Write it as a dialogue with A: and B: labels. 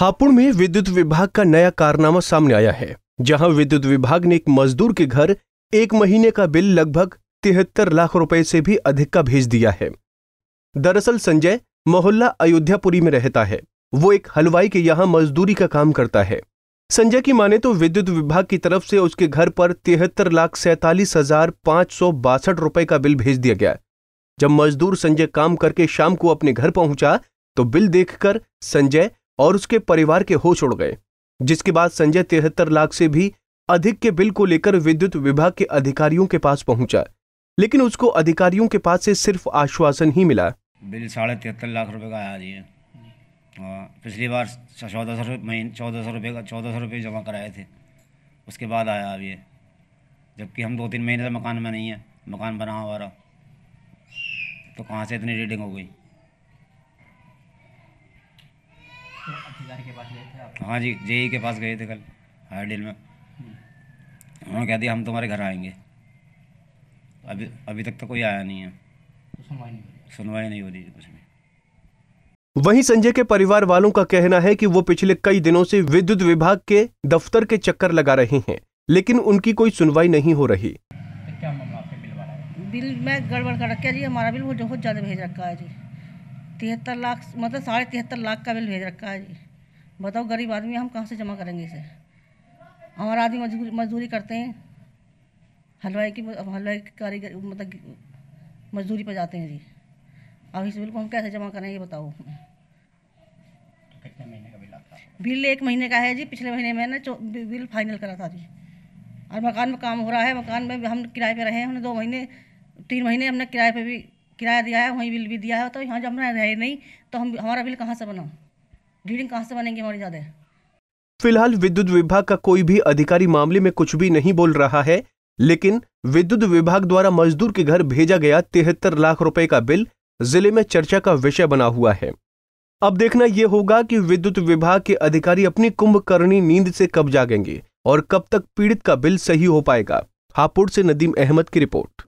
A: हापुड़ में विद्युत विभाग का नया कारनामा सामने आया है जहां विद्युत विभाग ने एक मजदूर के घर एक महीने का बिल लगभग तिहत्तर लाख रुपए से भी अधिक का भेज दिया है दरअसल संजय मोहल्ला अयोध्यापुरी में रहता है वो एक हलवाई के यहां मजदूरी का काम करता है संजय की माने तो विद्युत विभाग की तरफ से उसके घर पर तिहत्तर लाख सैतालीस हजार पांच सौ बासठ रुपए का बिल भेज दिया गया जब मजदूर संजय काम करके शाम को अपने घर पहुंचा तो बिल देखकर संजय और उसके परिवार के होश उड़ गए जिसके बाद संजय तिहत्तर लाख से भी अधिक के बिल को लेकर विद्युत विभाग के अधिकारियों के पास पहुंचा लेकिन उसको अधिकारियों के पास से सिर्फ आश्वासन ही मिला
B: बिल साढ़े तिहत्तर लाख रुपए का आया जी हाँ, पिछली बार चौदह सौ महीने चौदह सौ रुपये का चौदह सौ रुपये जमा कराए थे उसके बाद आया अभी जबकि हम दो तीन महीने से मकान में नहीं है मकान बना रहा तो कहाँ से इतनी रीडिंग हो गई
A: हाँ
B: जी जेई के पास गए थे कल हायर डील में उन्होंने कह दिया हम तुम्हारे घर आएंगे तो अभी अभी तक तो कोई आया नहीं है तो सुनवाई नहीं हो रही कुछ भी
A: वहीं संजय के परिवार वालों का कहना है कि वो पिछले कई दिनों से विद्युत विभाग के दफ्तर के चक्कर लगा रहे हैं लेकिन उनकी कोई सुनवाई नहीं हो रही तो क्या मामला आपके
C: बिल बिल मैं गड़बड़ कर रखा जी हमारा बिल वो बहुत ज़्यादा भेज रखा है जी तिहत्तर लाख मतलब साढ़े तिहत्तर लाख का बिल भेज रखा है जी बताओ गरीब आदमी हम कहाँ से जमा करेंगे इसे हमारा आदमी मजदूरी मजदूरी करते हैं हलवाई की हलवाई की कारीगर मतलब मजदूरी पर जाते हैं जी अब इस बिल को हम कैसे जमा करें ये बताओ बिल बिल एक महीने का है जी पिछले महीने मैंने बिल फाइनल करा था जी और मकान में काम हो रहा है मकान में हम किराए पे रहे हैं हमने दो महीने तीन महीने हमने किराए पे भी किराया दिया है वहीं बिल भी दिया है तो यहाँ जब मैं रहे नहीं तो हम हमारा बिल कहाँ से बना रीडिंग कहाँ से बनेंगे हमारी ज़्यादा
A: फिलहाल विद्युत विभाग का कोई भी अधिकारी मामले में कुछ भी नहीं बोल रहा है लेकिन विद्युत विभाग द्वारा मजदूर के घर भेजा गया तिहत्तर लाख रुपए का बिल जिले में चर्चा का विषय बना हुआ है अब देखना यह होगा कि विद्युत विभाग के अधिकारी अपनी कुंभकर्णी नींद से कब जागेंगे और कब तक पीड़ित का बिल सही हो पाएगा हापुड़ से नदीम अहमद की रिपोर्ट